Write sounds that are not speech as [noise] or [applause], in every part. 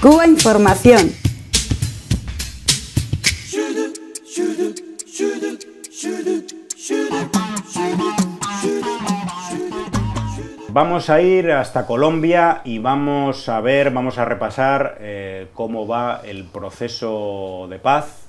Cuba Información. Vamos a ir hasta Colombia y vamos a ver, vamos a repasar eh, cómo va el proceso de paz,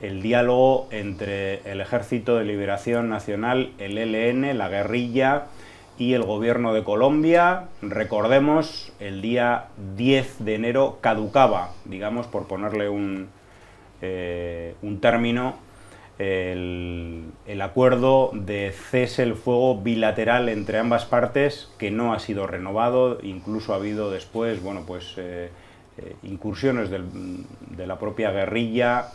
el diálogo entre el Ejército de Liberación Nacional, el e LN, la guerrilla, y el gobierno de Colombia. Recordemos, el día 10 de enero caducaba, digamos, por ponerle un, eh, un término, el, acuerdo de cese el fuego bilateral entre ambas partes, que no ha sido renovado, incluso ha habido después, bueno, pues eh, eh, incursiones de la propia guerrilla,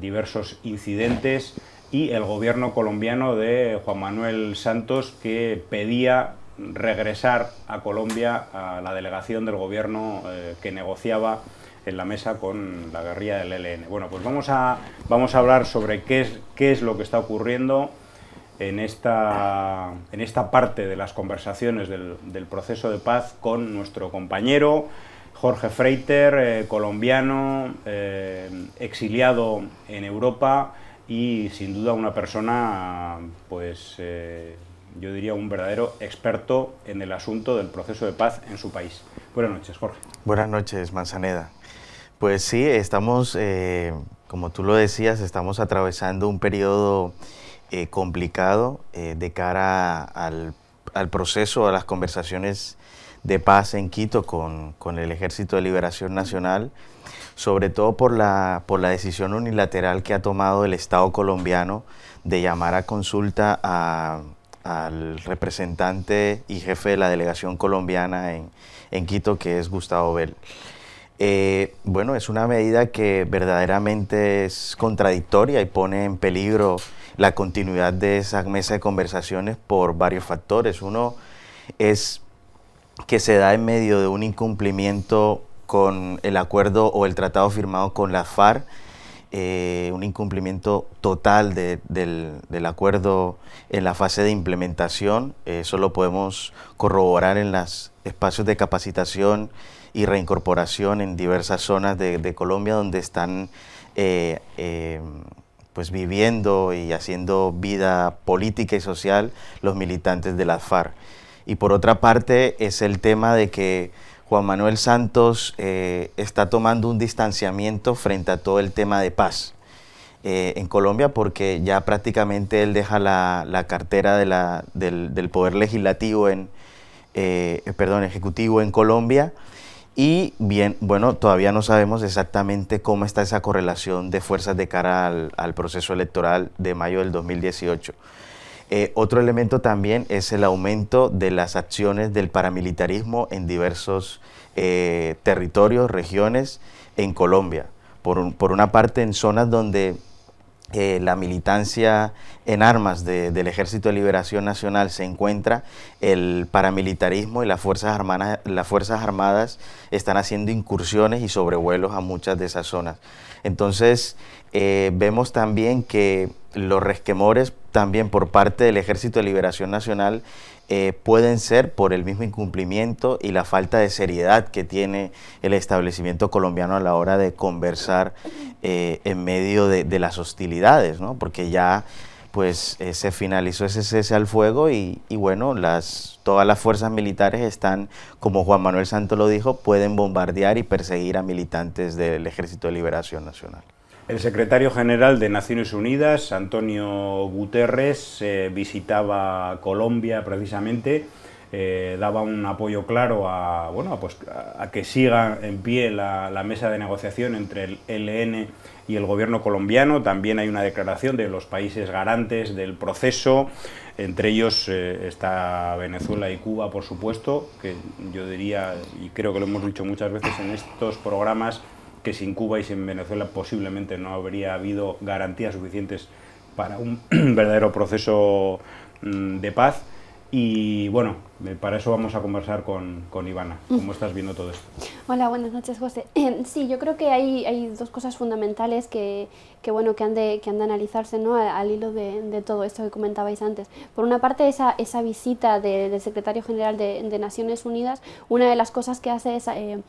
diversos incidentes y el gobierno colombiano de Juan Manuel Santos que pedía regresar a Colombia a la delegación del gobierno eh, que negociaba en la mesa con la guerrilla del ELN. Bueno, pues vamos a, vamos a hablar sobre qué es, lo que está ocurriendo en esta, parte de las conversaciones del, proceso de paz con nuestro compañero Jorge Freiter, eh, colombiano, eh, exiliado en Europa y sin duda una persona, pues eh, yo diría un verdadero experto en el asunto del proceso de paz en su país. Buenas noches, Jorge. Buenas noches, Manzaneda. Pues sí, estamos, eh, como tú lo decías, estamos atravesando un periodo eh, complicado de cara al, proceso, a las conversaciones de paz en Quito con, con el Ejército de Liberación Nacional sobre todo por la, por la decisión unilateral que ha tomado el Estado colombiano de llamar a consulta al representante y jefe de la delegación colombiana en, Quito, que es Gustavo Bell. Eh, bueno, es una medida que verdaderamente es contradictoria y pone en peligro la continuidad de esa mesa de conversaciones por varios factores. Uno es que se da en medio de un incumplimiento con el acuerdo o el tratado firmado con la FARC, eh, un incumplimiento total del, acuerdo en la fase de implementación. Eh, eso lo podemos corroborar en los espacios de capacitación y reincorporación en diversas zonas de, Colombia donde están eh, pues viviendo y haciendo vida política y social los militantes de las FARC. Y por otra parte es el tema de que Juan Manuel Santos eh, está tomando un distanciamiento frente a todo el tema de paz eh, en Colombia porque ya prácticamente él deja la, cartera del, poder legislativo en, eh, perdón, ejecutivo en Colombia y bien, bueno, todavía no sabemos exactamente cómo está esa correlación de fuerzas de cara al, al proceso electoral de mayo del 2018. Eh, otro elemento también es el aumento de las acciones del paramilitarismo en diversos eh, territorios, regiones en Colombia. Por, una parte en zonas donde eh, la militancia en armas del Ejército de Liberación Nacional se encuentra el paramilitarismo y las Fuerzas, Armadas, las Fuerzas Armadas están haciendo incursiones y sobrevuelos a muchas de esas zonas. Entonces, eh, vemos también que los resquemores también por parte del Ejército de Liberación Nacional eh, pueden ser por el mismo incumplimiento y la falta de seriedad que tiene el establecimiento colombiano a la hora de conversar eh, en medio de, de las hostilidades, ¿no? porque ya pues eh, se finalizó ese cese al fuego y, bueno, las, todas las fuerzas militares están, como Juan Manuel Santos lo dijo, pueden bombardear y perseguir a militantes del Ejército de Liberación Nacional. El secretario general de Naciones Unidas, Antonio Guterres, eh, visitaba Colombia precisamente eh, daba un apoyo claro a, bueno, pues a, que siga en pie la, mesa de negociación entre el ELN y el gobierno colombiano. También hay una declaración de los países garantes del proceso, entre ellos eh, está Venezuela y Cuba, por supuesto, que yo diría, y creo que lo hemos dicho muchas veces en estos programas, que sin Cuba y sin Venezuela posiblemente no habría habido garantías suficientes para un [clears throat] verdadero proceso mm, de paz. Y bueno, para eso vamos a conversar con, Ivana. ¿Cómo estás viendo todo esto? Hola, buenas noches, José. [clears throat] Sí, yo creo que hay, hay dos cosas fundamentales que, bueno, que, han, de, que han de analizarse ¿no? al, hilo de, todo esto que comentabais antes. Por una parte, esa, esa visita del secretario general de, Naciones Unidas, una de las cosas que hace es eh,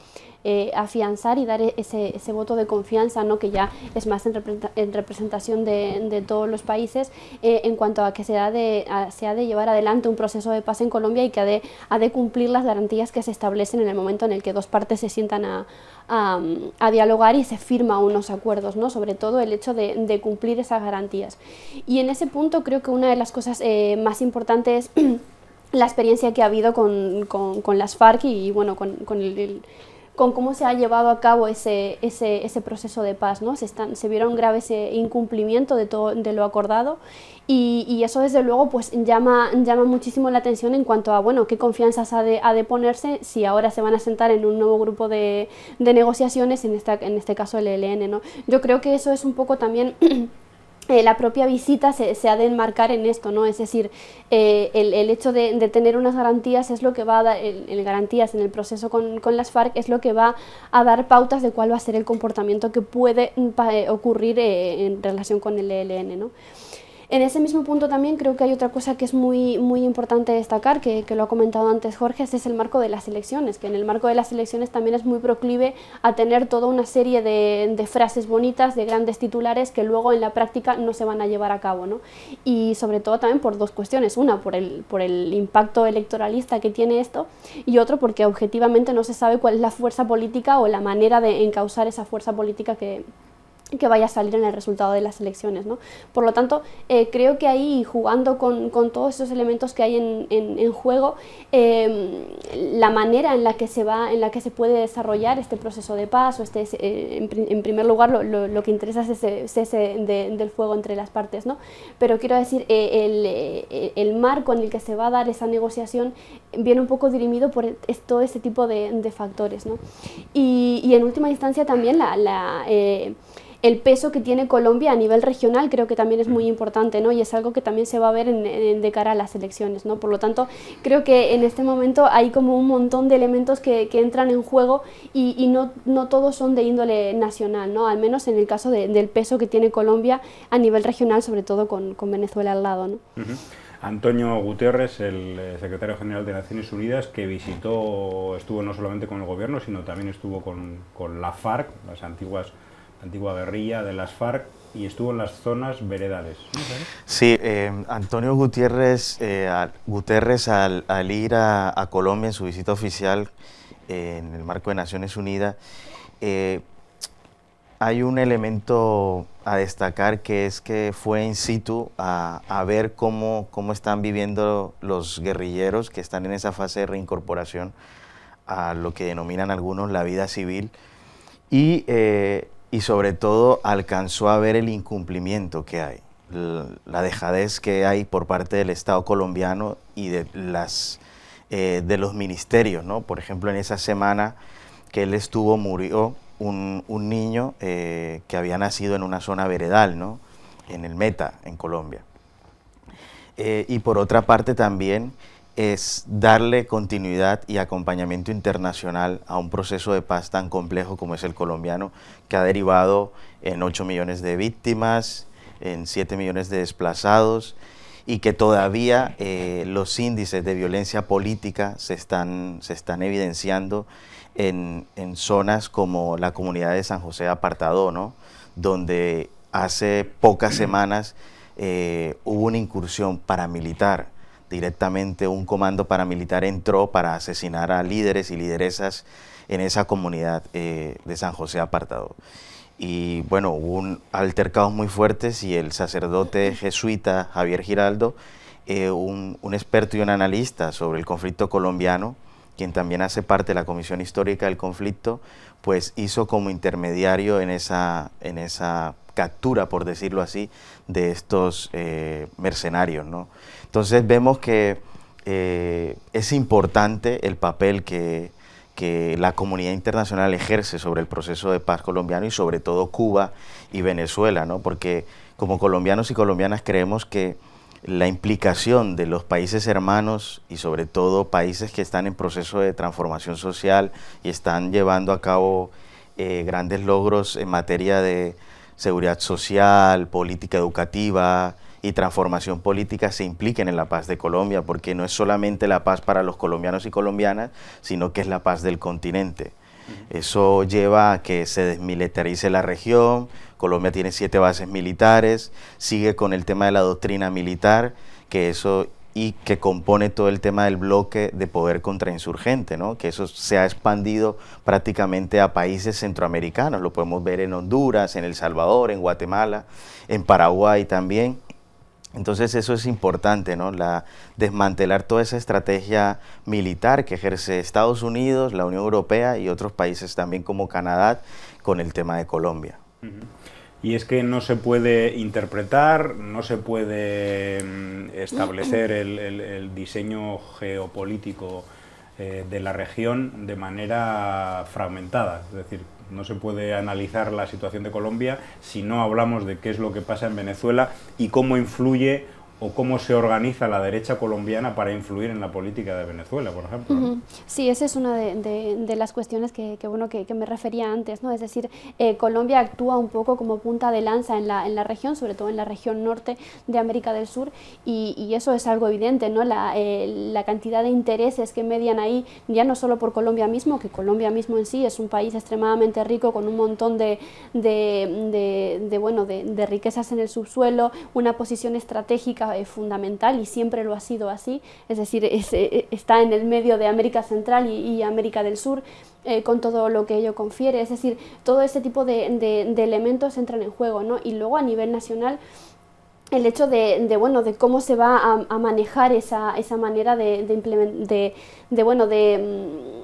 eh, afianzar y dar e-, ese, voto de confianza, ¿no? que ya es más en, representación de, todos los países, eh, en cuanto a que se, ha de, de llevar adelante un proceso de paz en Colombia y que ha de, ha de cumplir las garantías que se establecen en el momento en el que dos partes se sientan a, dialogar y se firma unos acuerdos, ¿no? sobre todo el hecho de, cumplir esas garantías. Y en ese punto creo que una de las cosas eh, más importantes es [clears throat] la experiencia que ha habido con, las FARC y, bueno, con, el con cómo se ha llevado a cabo ese, ese, proceso de paz. ¿no? Se, están, se vieron graves eh, incumplimiento de, todo, de lo acordado y, eso desde luego pues llama, llama muchísimo la atención en cuanto a bueno, qué confianzas ha de, ponerse si ahora se van a sentar en un nuevo grupo de, negociaciones, en, esta, en este caso el ELN. ¿no? Yo creo que eso es un poco también... [clears throat] Eh, la propia visita se, ha de enmarcar en esto, ¿no? Es decir, eh, el, hecho de, tener unas garantías es lo que va a dar, el, garantías en el proceso con, las FARC es lo que va a dar pautas de cuál va a ser el comportamiento que puede mm, eh, ocurrir en relación con el ELN, ¿no? En ese mismo punto también creo que hay otra cosa que es muy, muy importante destacar, que, lo ha comentado antes Jorge, este es el marco de las elecciones, que en el marco de las elecciones también es muy proclive a tener toda una serie de, frases bonitas, de grandes titulares que luego en la práctica no se van a llevar a cabo. Y sobre todo también por dos cuestiones, una por el, por el impacto electoralista que tiene esto y otro porque objetivamente no se sabe cuál es la fuerza política o la manera de encauzar esa fuerza política que, que vaya a salir en el resultado de las elecciones. ¿no? Por lo tanto, eh, creo que ahí, jugando con, todos esos elementos que hay en, juego, em, la manera en la, que se va, en la que se puede desarrollar este proceso de paz, o este, eh, en, primer lugar, lo, que interesa es ese cese del fuego entre las partes. ¿no? Pero quiero decir, eh, el, marco en el que se va a dar esa negociación viene un poco dirimido por todo ese tipo de, factores. Y, y, en última instancia también la el peso que tiene Colombia a nivel regional creo que también es muy mm. importante, ¿no? Y es algo que también se va a ver en, de cara a las elecciones, ¿no? Por lo tanto, creo que en este momento hay como un montón de elementos que, entran en juego y, no, no, todos son de índole nacional, ¿no? Al menos en el caso del peso que tiene Colombia a nivel regional, sobre todo con, Venezuela al lado, Antonio Guterres, el eh, secretario general de Naciones Unidas, que visitó, estuvo no solamente con el gobierno, sino también estuvo con, con la FARC, las antiguas antigua guerrilla de las FARC y estuvo en las zonas veredales. Sí, eh, Antonio Gutiérrez, eh, al, ir a, Colombia en su visita oficial eh, en el marco de Naciones Unidas, eh, hay un elemento a destacar que es que fue in situ a, ver cómo, cómo están viviendo los guerrilleros que están en esa fase de reincorporación a lo que denominan algunos la vida civil y y sobre todo alcanzó a ver el incumplimiento que hay, la dejadez que hay por parte del Estado colombiano y de, las, eh, de los ministerios. ¿no? Por ejemplo, en esa semana que él estuvo murió un, un niño eh, que había nacido en una zona veredal, ¿no? en el Meta, en Colombia. Eh, y por otra parte también es darle continuidad y acompañamiento internacional a un proceso de paz tan complejo como es el colombiano, que ha derivado en 8 millones de víctimas, en 7 millones de desplazados y que todavía eh, los índices de violencia política se están, evidenciando en, zonas como la comunidad de San José Apartado, ¿no? donde hace pocas semanas eh, hubo una incursión paramilitar Directamente un comando paramilitar entró para asesinar a líderes y lideresas en esa comunidad eh, de San José Apartado. Y bueno, hubo un altercado muy fuertes y el sacerdote jesuita Javier Giraldo, eh, un experto y un analista sobre el conflicto colombiano, quien también hace parte de la Comisión Histórica del Conflicto, pues hizo como intermediario en esa, en esa captura, por decirlo así, de estos eh, mercenarios. ¿no? Entonces vemos que eh, es importante el papel que, que la comunidad internacional ejerce sobre el proceso de paz colombiano y sobre todo Cuba y Venezuela, ¿no? porque como colombianos y colombianas creemos que la implicación de los países hermanos y sobre todo países que están en proceso de transformación social y están llevando a cabo eh, grandes logros en materia de seguridad social, política educativa y transformación política se impliquen en la paz de Colombia, porque no es solamente la paz para los colombianos y colombianas, sino que es la paz del continente. Eso lleva a que se desmilitarice la región. Colombia tiene siete bases militares, sigue con el tema de la doctrina militar, que eso y que compone todo el tema del bloque de poder contrainsurgente, ¿no? que eso se ha expandido prácticamente a países centroamericanos, lo podemos ver en Honduras, en El Salvador, en Guatemala, en Paraguay también. Entonces eso es importante, ¿no? La, desmantelar toda esa estrategia militar que ejerce Estados Unidos, la Unión Europea y otros países también como Canadá con el tema de Colombia. Y es que no se puede interpretar, no se puede mm, establecer el, diseño geopolítico eh, de la región de manera fragmentada. Es decir, no se puede analizar la situación de Colombia si no hablamos de qué es lo que pasa en Venezuela y cómo influye o cómo se organiza la derecha colombiana para influir en la política de Venezuela, por ejemplo. Sí, esa es una de, las cuestiones que, bueno, que, me refería antes, ¿no? Es decir, eh, Colombia actúa un poco como punta de lanza en la, en la región, sobre todo en la región norte de América del Sur, y, eso es algo evidente, ¿no? Eh, la, cantidad de intereses que median ahí, ya no solo por Colombia mismo, que Colombia mismo en sí es un país extremadamente rico, con un montón de bueno, de riquezas en el subsuelo, una posición estratégica fundamental y siempre lo ha sido así, es decir, eh, eh, está en el medio de América Central y, América del Sur, eh, con todo lo que ello confiere, es decir, todo ese tipo de, elementos entran en juego, ¿no? Y luego a nivel nacional, el hecho de, bueno de cómo se va a, manejar esa, manera de, de, de bueno de mm,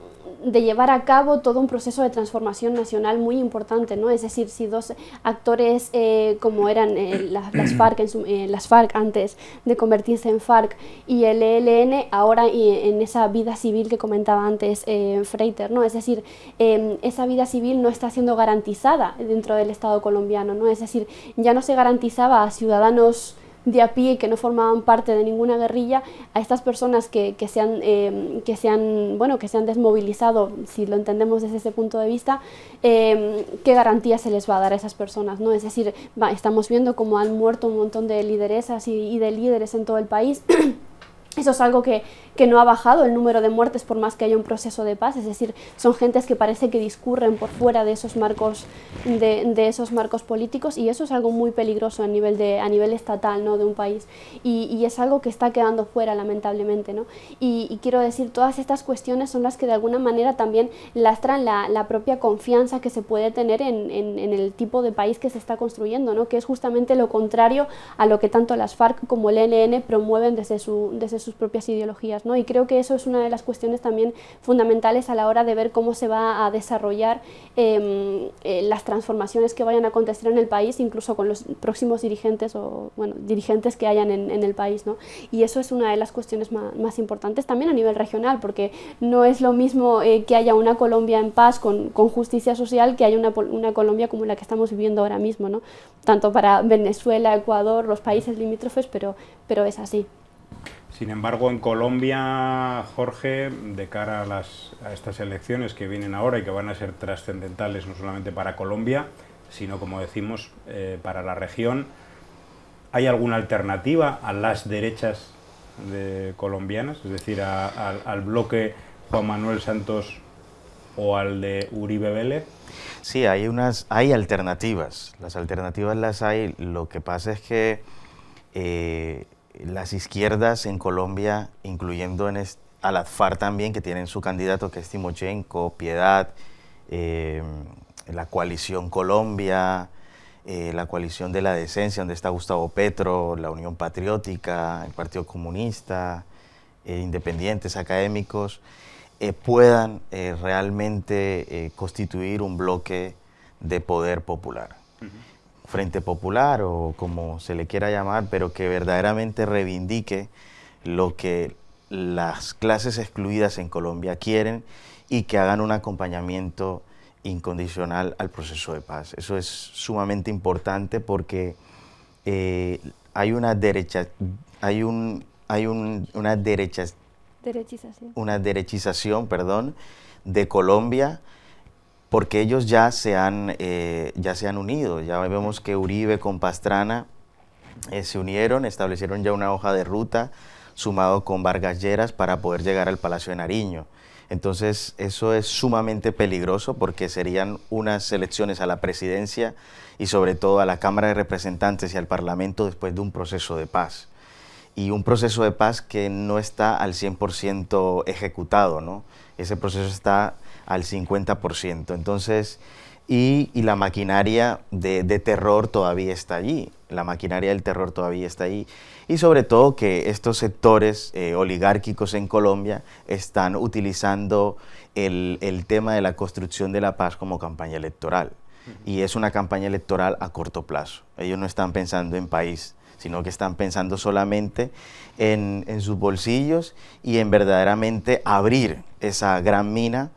de llevar a cabo todo un proceso de transformación nacional muy importante, ¿no? Es decir, si dos actores eh, como eran eh, las, [clears throat] FARC en eh, las FARC antes de convertirse en FARC y el ELN ahora en esa vida civil que comentaba antes Freiter, ¿no? Es decir, em, esa vida civil no está siendo garantizada dentro del Estado colombiano, ¿no? Es decir, ya no se garantizaba a ciudadanos de a pie que no formaban parte de ninguna guerrilla, a estas personas que, que se, han, em, que bueno, que se han desmovilizado, si lo entendemos desde ese punto de vista, em, ¿qué garantía se les va a dar a esas personas? ¿no? Es decir, estamos viendo cómo han muerto un montón de lideresas y de líderes en todo el país. [clears throat] Eso es algo que, no ha bajado el número de muertes por más que haya un proceso de paz, es decir, son gentes que parece que discurren por fuera de esos marcos, de, esos marcos políticos y eso es algo muy peligroso a nivel, de, a nivel estatal ¿no? de un país y, es algo que está quedando fuera lamentablemente. ¿no? Y, quiero decir, todas estas cuestiones son las que de alguna manera también lastran la, la propia confianza que se puede tener en, el tipo de país que se está construyendo, ¿no? que es justamente lo contrario a lo que tanto las FARC como el ELN promueven desde su... Desde su sus propias ideologías. ¿no? Y creo que eso es una de las cuestiones también fundamentales a la hora de ver cómo se va a desarrollar em, eh, las transformaciones que vayan a acontecer en el país, incluso con los próximos dirigentes o bueno, dirigentes que hayan en, el país. Y eso es una de las cuestiones más, importantes también a nivel regional, porque no es lo mismo eh, que haya una Colombia en paz con, justicia social que haya una, una, Colombia como la que estamos viviendo ahora mismo, tanto para Venezuela, Ecuador, los países limítrofes, pero, pero es así. Sin embargo, en Colombia, Jorge, de cara a, estas elecciones que vienen ahora y que van a ser trascendentales no solamente para Colombia, sino, como decimos, eh, para la región, ¿hay alguna alternativa a las derechas colombianas? Es decir, al bloque Juan Manuel Santos o al de Uribe Vélez? Sí, hay, unas, hay alternativas. Las alternativas las hay. Lo que pasa es que... Eh, las izquierdas en Colombia, incluyendo en a la FARC también, que tienen su candidato que es Timochenko, Piedad, eh, la coalición Colombia, eh, la coalición de la decencia, donde está Gustavo Petro, la Unión Patriótica, el Partido Comunista, eh, independientes, académicos, puedan realmente constituir un bloque de poder popular. Frente Popular o como se le quiera llamar, pero que verdaderamente reivindique lo que las clases excluidas en Colombia quieren y que hagan un acompañamiento incondicional al proceso de paz. Eso es sumamente importante porque eh, hay una derecha, hay hay una derecha, derechización, una derechización, perdón, de Colombia porque ellos ya se han, eh, ya se han unido. Ya vemos que Uribe con Pastrana eh, se unieron, establecieron ya una hoja de ruta sumado con Vargas Lleras para poder llegar al Palacio de Nariño. Entonces, eso es sumamente peligroso porque serían unas elecciones a la presidencia y sobre todo a la Cámara de Representantes y al Parlamento después de un proceso de paz. Y un proceso de paz que no está al 100% ejecutado, ¿no? Ese proceso está al 50%. Entonces, y, la maquinaria de, terror todavía está allí, la maquinaria del terror todavía está allí. Y sobre todo que estos sectores eh, oligárquicos en Colombia están utilizando el, tema de la construcción de la paz como campaña electoral. Y es una campaña electoral a corto plazo. Ellos no están pensando en país, sino que están pensando solamente en, en, sus bolsillos y en verdaderamente abrir esa gran mina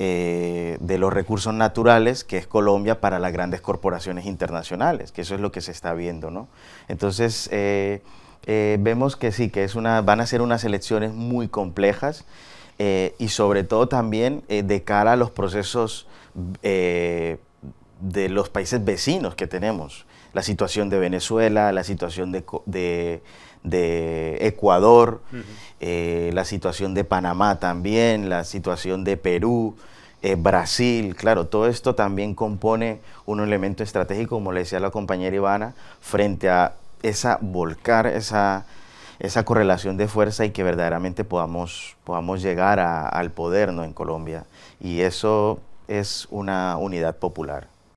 eh, de los recursos naturales que es Colombia para las grandes corporaciones internacionales, que eso es lo que se está viendo, ¿no? Entonces, eh, eh, vemos que sí, que es una, van a ser unas elecciones muy complejas y sobre todo también de cara a los procesos de los países vecinos que tenemos, la situación de Venezuela, la situación de, Ecuador, eh, la situación de Panamá también, la situación de Perú, eh, Brasil, claro, todo esto también compone un elemento estratégico, como le decía la compañera Ivana, frente a esa volcar, esa, correlación de fuerza y que verdaderamente podamos, podamos llegar a, al poder ¿no? en Colombia. Y eso es una unidad popular.